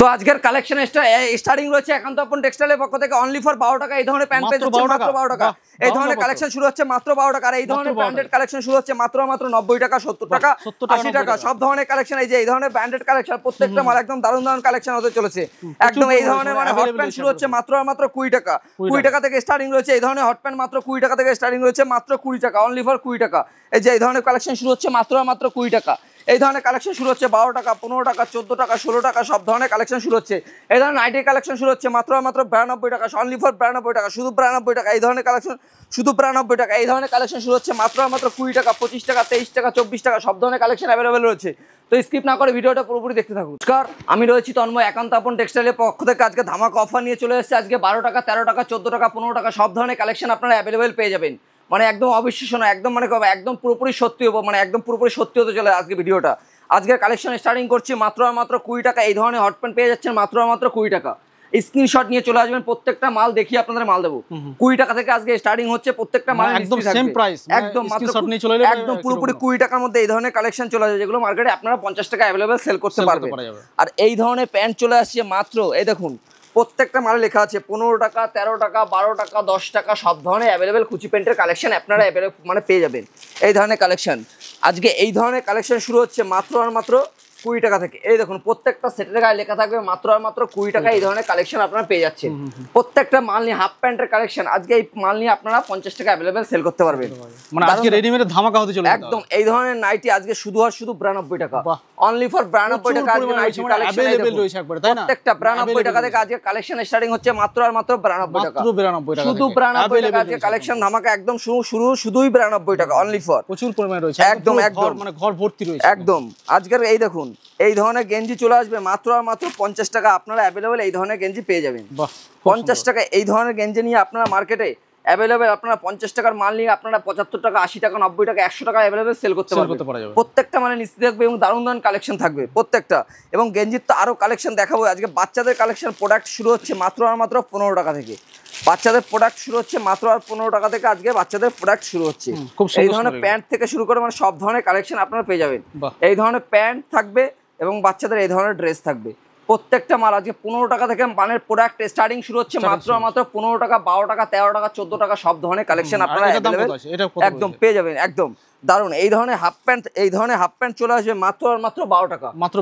তো আজকের collection starting রয়েছে একান্ত আপন টেক্সটাইলের পক্ষ থেকে অনলি ফর বারো টাকা এই ধরনের প্যান্ট পেয়ে যাচ্ছে মাত্র বারো টাকা এই ধরনের কালেকশন শুরু হচ্ছে মাত্র বারো টাকা আর এই ধরনের ব্র্যান্ডেড কালেকশন শুরু হচ্ছে মাত্র মাত্র নব্বই টাকা সত্তর টাকা আশি টাকা সব ধরনের কালেকশন এই যে এই ধরনের ব্র্যান্ডেড কালেকশন প্রত্যেকটা মাল একদম দারুণ দারুণ কালেকশন হতে চলেছে একদম এই ধরনের মানে হট প্যান্ট শুরু হচ্ছে মাত্র মাত্র কুড়ি টাকা কুড়ি টাকা থেকে স্টার্টিং রয়েছে এই ধরনের হট প্যান্ট মাত্র কুড়ি টাকা থেকে স্টার্টিং রয়েছে মাত্র কুড়ি টাকা অনলি ফর কুড়ি টাকা এই যে এই ধরনের কালেকশন শুরু হচ্ছে মাত্র মাত্র কুড়ি টাকা এই ধরনের কালেকশন শুরু হচ্ছে বারো টাকা পনেরো টাকা চোদ্দো টাকা ষোলো টাকা সব ধরনের কালেকশন শুরু হচ্ছে এই ধরনের নাইটের কালেকশন শুরু হচ্ছে মাত্র মাত্র বিরানব্বই টাকা অনলি ফর বিরানব্বই টাকা শুধু বিরানব্বই টাকা এই ধরনের কালেকশন শুধু বিরানব্বই টাকা এই ধরনের কালেকশন শুরু হচ্ছে মাত্র মাত্র কুড়ি টাকা পঁচিশ টাকা তেইশ টাকা চব্বিশ টাকা সব ধরনের কালেকশন অ্যাভেলেবেল রয়েছে তো স্কিপ না করে ভিডিওটা পুরোপুরি দেখতে থাকুন নমস্কার আমি রয়েছি তন্ময় একান্ত আপন টেক্সটাইলের পক্ষ থেকে আজকে ধামাকা অফার নিয়ে চলে এসেছে আজকে বারো টাকা তেরো টাকা চোদ্দো টাকা পনেরো টাকা সব ধরনের কালেকশন আপনারা অ্যাভেলেবেল পেয়ে যাবেন মানে একদম অবিশ্বাস্য না একদম মানে একদম পুরোপুরি সত্যি হবো মানে একদম পুরোপুরি সত্যি হতে চলে আজকে ভিডিওটা আজকের কালেকশন স্টার্টিং করছি মাত্র আর মাত্র কুড়ি টাকা এই ধরনের হট প্যান্ট পেয়ে যাচ্ছেন মাত্র আর মাত্র কুড়ি টাকা স্ক্রিনশট নিয়ে চলে আসবেন প্রত্যেকটা মাল দেখিয়ে আপনাদের মাল দেবো কুড়ি টাকা থেকে আজকে স্টার্টিং হচ্ছে প্রত্যেকটা মাল মানে একদম প্রাইস মানে একদম একদম পুরোপুরি কুড়ি টাকার মধ্যে এই ধরনের কালেকশন চলে আসে যেগুলো মার্কেটে আপনারা পঞ্চাশ টাকা অ্যাভেলেবেল সেল করতে পারবেন আর এই ধরনের প্যান্ট চলে আসছে মাত্র এই দেখুন প্রত্যেকটা মালে লেখা আছে পনেরো টাকা তেরো টাকা বারো টাকা দশ টাকা সব ধরনের অ্যাভেলেবেল কুচি প্যান্টের কালেকশন আপনারা অ্যাভেলেবল মানে পেয়ে যাবেন এই ধরনের কালেকশন আজকে এই ধরনের কালেকশন শুরু হচ্ছে মাত্র আর মাত্র কুড়ি টাকা থেকে এই দেখুন প্রত্যেকটা সেটের গায়ে লেখা থাকবে মাত্র আর মাত্র কুড়ি টাকা এই ধরনের কালেকশন আপনারা পেয়ে যাচ্ছেন প্রত্যেকটা মাল নিয়ে হাফ প্যান্টের কালেকশন আজকে এই মাল নিয়ে আপনারা পঞ্চাশ টাকা অ্যাভেলেবেল সেল করতে পারবেন মানে আজকে রেডিমেড ধামাকা হতে একদম এই ধরনের নাইটি আজকে শুধু আর শুধু বিরানব্বই টাকা অনলি ফর বিরানব্বই টাকা আজকে মানে নাইটি কালেকশন প্রত্যেকটা বিরানব্বই টাকা থেকে আজকে কালেকশন স্টার্টিং হচ্ছে মাত্র আর মাত্র বিরানব্বই টাকা শুধু বিরানব্বই টাকা আজকে কালেকশন ধামাকা একদম শুরু শুরু শুধুই বিরানব্বই টাকা অনলি ফর প্রচুর পরিমাণে রয়েছে একদম একদম মানে ঘর ভর্তি রয়েছে একদম আজকের এই দেখুন দেখুন এই ধরনের গেঞ্জি চলে আসবে মাত্র আর মাত্র পঞ্চাশ টাকা আপনারা অ্যাভেলেবেল এই ধরনের গেঞ্জি পেয়ে যাবেন পঞ্চাশ টাকা এই ধরনের গেঞ্জি নিয়ে আপনারা মার্কেটে অ্যাভেলেবেল আপনারা পঞ্চাশ টাকার মাল নিয়ে আপনারা পঁচাত্তর টাকা আশি টাকা নব্বই টাকা একশো টাকা অ্যাভেলেবেল সেল করতে পারবেন প্রত্যেকটা মানে নিশ্চিত থাকবে এবং দারুণ দারুণ কালেকশন থাকবে প্রত্যেকটা এবং গেঞ্জির তো আরও কালেকশন দেখাবো আজকে বাচ্চাদের কালেকশন প্রোডাক্ট শুরু হচ্ছে মাত্র আর মাত্র পনেরো টাকা থেকে বাচ্চাদের প্রোডাক্ট শুরু হচ্ছে মাত্র আর পনেরো টাকা থেকে আজকে বাচ্চাদের প্রোডাক্ট শুরু হচ্ছে এই ধরনের প্যান্ট থেকে শুরু করে মানে সব ধরনের কালেকশন আপনারা পেয়ে যাবেন এই ধরনের প্যান্ট থাকবে এবং বাচ্চাদের এই ধরনের ড্রেস থাকবে প্রত্যেকটা মাল আজকে পনেরো টাকা থেকে মানের প্রোডাক্ট স্টার্টিং শুরু হচ্ছে মাত্র মাত্র পনেরো টাকা বারো টাকা তেরো টাকা চোদ্দ টাকা সব ধরনের কালেকশন আপনারা একদম পেয়ে যাবেন একদম দারুন এই ধরনের হাফ প্যান্ট এই ধরনের হাফ প্যান্ট চলে আসবে মাত্র আর মাত্র বারো টাকা মাত্র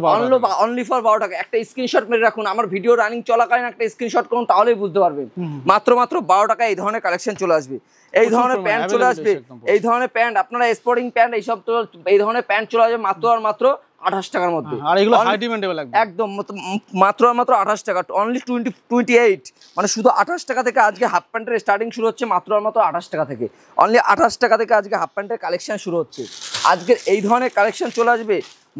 অনলি ফর বারো টাকা একটা স্ক্রিনশট মেরে রাখুন আমার ভিডিও রানিং চলাকালীন একটা স্ক্রিনশট করুন তাহলেই বুঝতে পারবেন মাত্র মাত্র বারো টাকা এই ধরনের কালেকশন চলে আসবে এই ধরনের প্যান্ট চলে আসবে এই ধরনের প্যান্ট আপনারা স্পোর্টিং প্যান্ট এইসব এই ধরনের প্যান্ট চলে আসবে মাত্র আর মাত্র আঠাশ টাকার মধ্যে হ্যাঁ, আর এগুলো একদম মাত্র আর মাত্র আঠাশ টাকা অনলি টোয়েন্টি টোয়েন্টি এইট মানে শুধু আঠাশ টাকা থেকে আজকে হাফ প্যান্টের স্টার্টিং শুরু হচ্ছে মাত্র আর মাত্র আঠাশ টাকা থেকে অনলি আঠাশ টাকা থেকে আজকে হাফ প্যান্টের কালেকশন শুরু হচ্ছে আজকের এই ধরনের কালেকশন চলে আসবে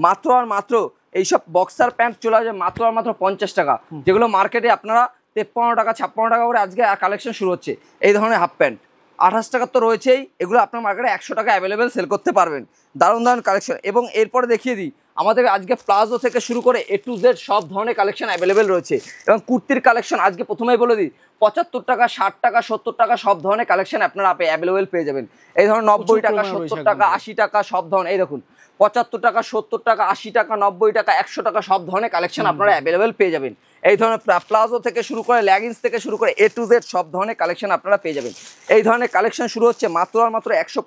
মাত্র আর মাত্র এইসব বক্সার প্যান্ট চলে আসবে মাত্র আর মাত্র পঞ্চাশ টাকা যেগুলো মার্কেটে আপনারা তেপ্পান্ন টাকা ছাপ্পান্ন টাকা করে আজকে কালেকশন শুরু হচ্ছে এই ধরনের হাফ প্যান্ট আঠাশ টাকার তো রয়েছেই এগুলো আপনার মার্কেটে একশো টাকা অ্যাভেলেবেল সেল করতে পারবেন দারুণ দারুণ কালেকশন এবং এরপরে দেখিয়ে দিই আমাদের আজকে প্লাজো থেকে শুরু করে এ টু জেড সব ধরনের কালেকশন অ্যাভেলেবেল রয়েছে এবং কুর্তির কালেকশন আজকে প্রথমেই বলে দিই পঁচাত্তর টাকা ষাট টাকা সত্তর টাকা সব ধরনের কালেকশন আপনারা অ্যাভেলেবেল পেয়ে যাবেন এই ধরনের নব্বই টাকা সত্তর টাকা আশি টাকা সব ধরনের এই দেখুন পঁচাত্তর টাকা সত্তর টাকা আশি টাকা নব্বই টাকা একশো টাকা সব ধরনের কালেকশন আপনারা অ্যাভেলেবেল পেয়ে যাবেন এই ধরনের প্লাজো থেকে শুরু করে ল্যাগিংস থেকে শুরু করে এ টু জেড সব ধরনের কালেকশন আপনারা পেয়ে যাবেন এই ধরনের কালেকশন শুরু হচ্ছে মাত্র আর মাত্র একশো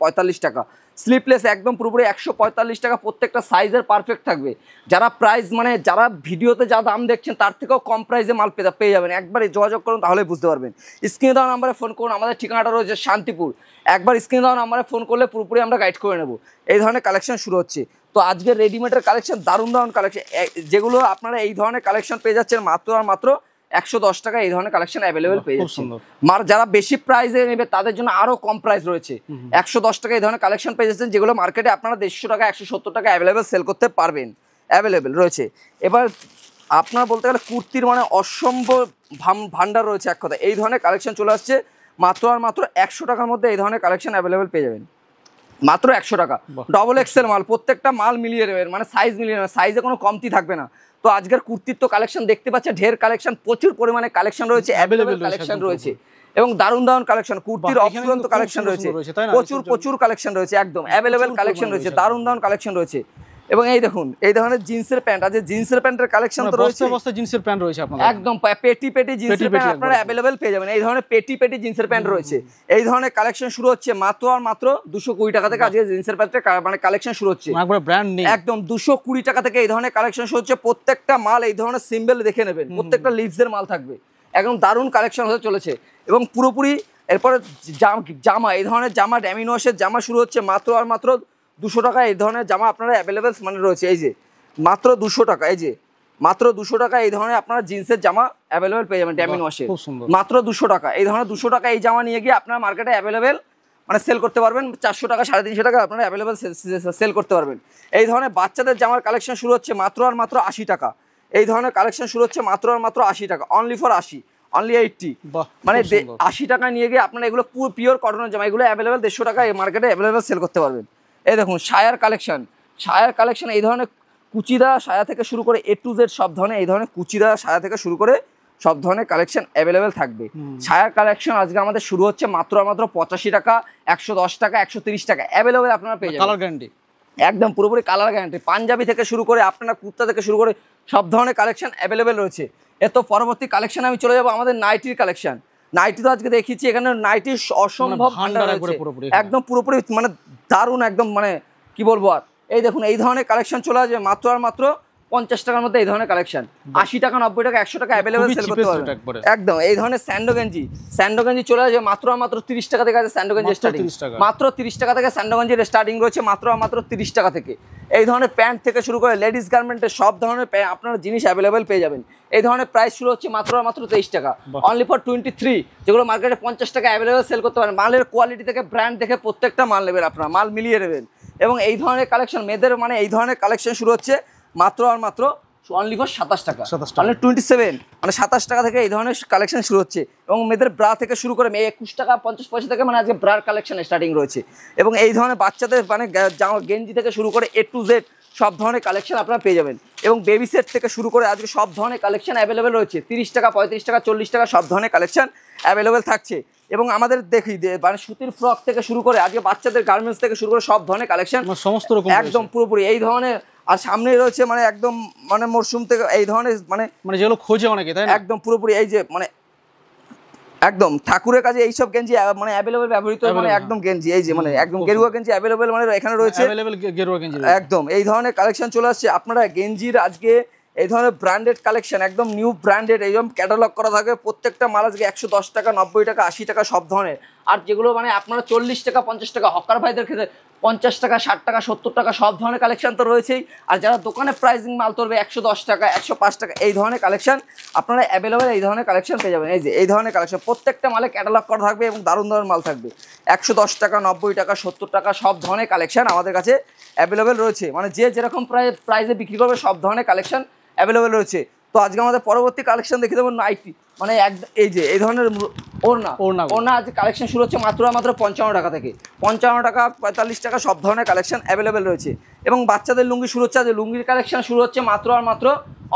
টাকা স্লিপলেস একদম পুরোপুরি একশো পঁয়তাল্লিশ টাকা প্রত্যেকটা সাইজের পারফেক্ট থাকবে যারা প্রাইস মানে যারা ভিডিওতে যা দাম দেখছেন তার থেকেও কম প্রাইসে মাল পেতে পেয়ে যাবেন একবারে যোগাযোগ করুন তাহলে বুঝতে পারবেন স্ক্রিনে দেওয়ার নাম্বারে ফোন করুন আমাদের ঠিকানাটা রয়েছে শান্তিপুর একবার স্ক্রিনে দেওয়ার নাম্বারে ফোন করলে পুরোপুরি আমরা গাইড করে নেব এই ধরনের কালেকশন শুরু হচ্ছে তো আজকে রেডিমেডের কালেকশন দারুণ দারুণ কালেকশন যেগুলো আপনারা এই ধরনের কালেকশন পেয়ে যাচ্ছেন মাত্র আর মাত্র একশো দশ টাকা এই ধরনের কালেকশন অ্যাভেলেবেল পেয়ে যাচ্ছেন যারা বেশি প্রাইসে নেবে তাদের জন্য আরো কম প্রাইস রয়েছে একশো দশ টাকা এই ধরনের কালেকশন পেয়ে যাচ্ছেন যেগুলো মার্কেটে আপনারা দেড়শো টাকা একশো সত্তর টাকা অ্যাভেলেবেল সেল করতে পারবেন অ্যাভেলেবেল রয়েছে এবার আপনার বলতে গেলে কুর্তির মানে অসম্ভব ভান্ডার রয়েছে এক কথা এই ধরনের কালেকশন চলে আসছে মাত্র আর মাত্র একশো টাকার মধ্যে এই ধরনের কালেকশন অ্যাভেলেবেল পেয়ে যাবেন মাত্র একশো টাকা ডবল এক্সেল মাল প্রত্যেকটা মাল মিলিয়ে নেবেন মানে সাইজ মিলিয়ে নেবে সাইজে কোনো কমতি থাকবে না তো আজকের কুর্তির তো কালেকশন দেখতে পাচ্ছে ঢের কালেকশন প্রচুর পরিমাণে কালেকশন রয়েছে অ্যাভেলেবেল কালেকশন রয়েছে এবং দারুণ দারুণ কালেকশন কুর্তির অফুরন্ত কালেকশন রয়েছে প্রচুর প্রচুর কালেকশন রয়েছে একদম অ্যাভেলেবেল কালেকশন রয়েছে দারুণ দারুণ কালেকশন রয়েছে এবং এই দেখুন এই ধরনের জিন্সের প্যান্ট আছে জিন্সের প্যান্টের কালেকশন তো রয়েছে বস্তা জিন্সের প্যান্ট রয়েছে আপনাদের একদম পেটি পেটি জিন্সের প্যান্ট আপনারা अवेलेबल পেয়ে যাবেন এই ধরনের পেটি পেটি জিন্সের প্যান্ট রয়েছে এই ধরনের কালেকশন শুরু হচ্ছে মাত্র আর মাত্র 220 টাকা থেকে আজকে জিন্সের প্যান্টের মানে কালেকশন শুরু হচ্ছে একবার ব্র্যান্ড নেই একদম 220 টাকা থেকে এই ধরনের কালেকশন শুরু হচ্ছে প্রত্যেকটা মাল এই ধরনের সিম্বল দেখে নেবেন প্রত্যেকটা লিভসের মাল থাকবে একদম দারুণ কালেকশন হতে চলেছে এবং পুরোপুরি এরপরে জামা এই ধরনের জামা ড্যামিনোসের জামা শুরু হচ্ছে মাত্র আর মাত্র দুশো টাকা এই ধরনের জামা আপনারা অ্যাভেলেবেল মানে রয়েছে এই যে মাত্র দুশো টাকা এই যে মাত্র দুশো টাকা এই ধরনের আপনারা জিন্সের জামা অ্যাভেলেবেল পেয়ে যাবেন ড্যামিন ওয়াশে মাত্র দুশো টাকা এই ধরনের দুশো টাকা এই জামা নিয়ে গিয়ে আপনারা মার্কেটে অ্যাভেলেবেল মানে সেল করতে পারবেন চারশো টাকা সাড়ে তিনশো টাকা আপনারা অ্যাভেলেবেল সেল করতে পারবেন এই ধরনের বাচ্চাদের জামার কালেকশন শুরু হচ্ছে মাত্র আর মাত্র আশি টাকা এই ধরনের কালেকশন শুরু হচ্ছে মাত্র আর মাত্র আশি টাকা অনলি ফর আশি অনলি এইটটি মানে আশি টাকা নিয়ে গিয়ে আপনারা এগুলো পিওর কটনের জামা এগুলো অ্যাভেলেবেল দেড়শো টাকা এই মার্কেটে অ্যাভেলেবেল সেল করতে পারবেন এই দেখুন সায়ার কালেকশন সায়ার কালেকশন এই ধরনের কুচিদা সায়া থেকে শুরু করে এ টু জেড সব ধরনের এই ধরনের কুচিদা সায়া থেকে শুরু করে সব ধরনের কালেকশন অ্যাভেলেবেল থাকবে সায়ার কালেকশন আজকে আমাদের শুরু হচ্ছে মাত্র মাত্র পঁচাশি টাকা একশো দশ টাকা একশো তিরিশ টাকা অ্যাভেলেবেল আপনারা পেয়ে কালার গ্যারান্টি একদম পুরোপুরি কালার গ্যারান্টি পাঞ্জাবি থেকে শুরু করে আপনারা কুর্তা থেকে শুরু করে সব ধরনের কালেকশন অ্যাভেলেবেল রয়েছে এত পরবর্তী কালেকশন আমি চলে যাবো আমাদের নাইটির কালেকশন নাইটি তো আজকে দেখেছি এখানে নাইটি অসম্ভব মানে একদম পুরোপুরি মানে দারুণ একদম মানে কি বলবো আর এই দেখুন এই ধরনের কালেকশন চলে আসবে মাত্র আর মাত্র পঞ্চাশ টাকার মধ্যে এই ধরনের কালেকশন আশি টাকা নব্বই টাকা একশো টাকা অ্যাভেলেবল সেল করতে পারবেন একদম এই ধরনের স্যান্ডো গেঞ্জি স্যান্ডো গেঞ্জি চলে আসে মাত্র মাত্র তিরিশ টাকা থেকে আছে স্যান্ডো গেঞ্জি স্টার্টিং মাত্র তিরিশ টাকা থেকে স্যান্ডো গেঞ্জির স্টার্টিং রয়েছে মাত্র মাত্র তিরিশ টাকা থেকে এই ধরনের প্যান্ট থেকে শুরু করে লেডিস গার্মেন্টের সব ধরনের আপনারা জিনিস অ্যাভেলেবেল পেয়ে যাবেন এই ধরনের প্রাইস শুরু হচ্ছে মাত্র মাত্র তেইশ টাকা অনলি ফর টোয়েন্টি থ্রি যেগুলো মার্কেটে পঞ্চাশ টাকা অ্যাভেলেবেল সেল করতে পারেন মালের কোয়ালিটি থেকে ব্র্যান্ড দেখে প্রত্যেকটা মাল নেবেন আপনারা মাল মিলিয়ে নেবেন এবং এই ধরনের কালেকশন মেয়েদের মানে এই ধরনের কালেকশন শুরু হচ্ছে মাত্র আর মাত্র অনলি ফর সাতাশ টাকা টাকা টোয়েন্টি মানে সেভেন মানে সাতাশ টাকা থেকে এই ধরনের কালেকশন শুরু হচ্ছে এবং মেয়েদের ব্রা থেকে শুরু করে মেয়ে একুশ টাকা পঞ্চাশ পয়সা থেকে মানে আজকে ব্রার কালেকশন স্টার্টিং রয়েছে এবং এই ধরনের বাচ্চাদের মানে গেঞ্জি থেকে শুরু করে এ টু জেড সব ধরনের কালেকশন আপনারা পেয়ে যাবেন এবং বেবি সেট থেকে শুরু করে আজকে সব ধরনের কালেকশন অ্যাভেলেবেল রয়েছে তিরিশ টাকা পঁয়ত্রিশ টাকা চল্লিশ টাকা সব ধরনের কালেকশন অ্যাভেলেবেল থাকছে এবং আমাদের দেখি মানে সুতির ফ্রক থেকে শুরু করে আজকে বাচ্চাদের গার্মেন্টস থেকে শুরু করে সব ধরনের কালেকশন মানে সমস্ত রকম একদম পুরোপুরি এই ধরনের আর সামনে রয়েছে মানে একদম মানে মরশুম থেকে এই ধরনের মানে মানে যেগুলো খোঁজে অনেকে তাই একদম পুরোপুরি এই যে মানে একদম ঠাকুরের কাছে এইসব গেঞ্জি মানে অ্যাভেলেবেল ব্যবহৃত মানে একদম হ্যাঁ। গেঞ্জি এই যে মানে একদম গেরুয়া গেঞ্জি অ্যাভেলেবেল মানে এখানে রয়েছে গেরুয়া গেঞ্জি একদম এই ধরনের কালেকশন চলে আসছে আপনারা গেঞ্জির আজকে এই ধরনের ব্র্যান্ডেড কালেকশন একদম নিউ ব্র্যান্ডেড এইরকম ক্যাটালগ করা থাকে প্রত্যেকটা মাল আজকে একশো দশ টাকা নব্বই টাকা আশি টাকা সব ধরনের আর যেগুলো মানে আপনারা চল্লিশ টাকা পঞ্চাশ টাকা হকার ভাইদের ক্ষেত্রে পঞ্চাশ টাকা ষাট টাকা সত্তর টাকা সব ধরনের কালেকশান তো রয়েছেই আর যারা দোকানে প্রাইজিং মাল তুলবে একশো দশ টাকা একশো পাঁচ টাকা এই ধরনের কালেকশান আপনারা অ্যাভেলেবেল এই ধরনের কালেকশান পেয়ে যাবেন এই যে এই ধরনের কালেকশান প্রত্যেকটা মালে ক্যাটালগ করা থাকবে এবং দারুণ দারুণ মাল থাকবে একশো দশ টাকা নব্বই টাকা সত্তর টাকা সব ধরনের কালেকশান আমাদের কাছে অ্যাভেলেবেল রয়েছে মানে যে যেরকম প্রায় প্রাইজে বিক্রি করবে সব ধরনের কালেকশান অ্যাভেলেবেল রয়েছে তো আজকে আমাদের পরবর্তী কালেকশন দেখে দেবো নাইটি মানে এক এই যে এই ধরনের ওড়না ওড়না ওড়না আজকে কালেকশন শুরু হচ্ছে মাত্র মাত্র পঞ্চান্ন টাকা থেকে পঞ্চান্ন টাকা পঁয়তাল্লিশ টাকা সব ধরনের কালেকশন অ্যাভেলেবেল রয়েছে এবং বাচ্চাদের লুঙ্গি শুরু হচ্ছে আজ লুঙ্গির কালেকশন শুরু হচ্ছে মাত্র আর মাত্র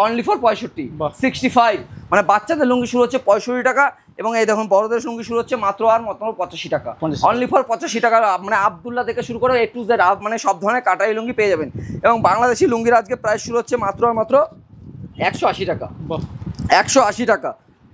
অনলি ফর পঁয়ষট্টি সিক্সটি ফাইভ মানে বাচ্চাদের লুঙ্গি শুরু হচ্ছে পঁয়ষট্টি টাকা এবং এই দেখুন বড়দের লুঙ্গি শুরু হচ্ছে মাত্র আর মাত্র পঁচাশি টাকা অনলি ফর পঁচাশি টাকা মানে আবদুল্লা থেকে শুরু করে এ টু জেড মানে সব ধরনের কাটাই লুঙ্গি পেয়ে যাবেন এবং বাংলাদেশি লুঙ্গির আজকে প্রাইস শুরু হচ্ছে মাত্র আর মাত্র একশো আশি টাকা একশো আশি টাকা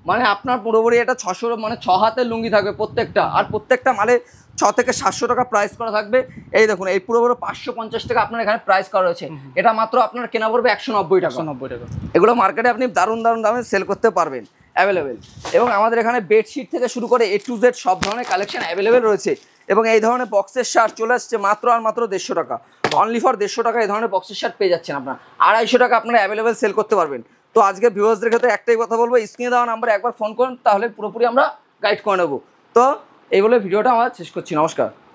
মানে আপনার পুরোপুরি এটা ছশো মানে ছ হাতের লুঙ্গি থাকবে প্রত্যেকটা আর প্রত্যেকটা মালে ছ থেকে সাতশো টাকা প্রাইস করা থাকবে এই দেখুন এই পুরো পুরো পাঁচশো পঞ্চাশ টাকা আপনার এখানে প্রাইস করা রয়েছে এটা মাত্র আপনার কেনা পড়বে একশো নব্বই টাকা নব্বই টাকা এগুলো মার্কেটে আপনি দারুণ দারুণ দামে সেল করতে পারবেন অ্যাভেলেবেল এবং আমাদের এখানে বেডশিট থেকে শুরু করে এ টু জেড সব ধরনের কালেকশন অ্যাভেলেবেল রয়েছে এবং এই ধরনের বক্সের শার্ট চলে আসছে মাত্র আর মাত্র দেড়শো টাকা অনলি ফর দেড়শো টাকা এই ধরনের বক্সের শার্ট পেয়ে যাচ্ছেন আপনার আড়াইশো টাকা আপনারা অ্যাভেলেবেল সেল করতে পারবেন তো আজকে ভিউয়ার্সদের ক্ষেত্রে একটাই কথা বলবো স্ক্রিনে দেওয়া নাম্বার একবার ফোন করুন তাহলে পুরোপুরি আমরা গাইড করে নেবো তো এই বলে ভিডিওটা আমরা শেষ করছি নমস্কার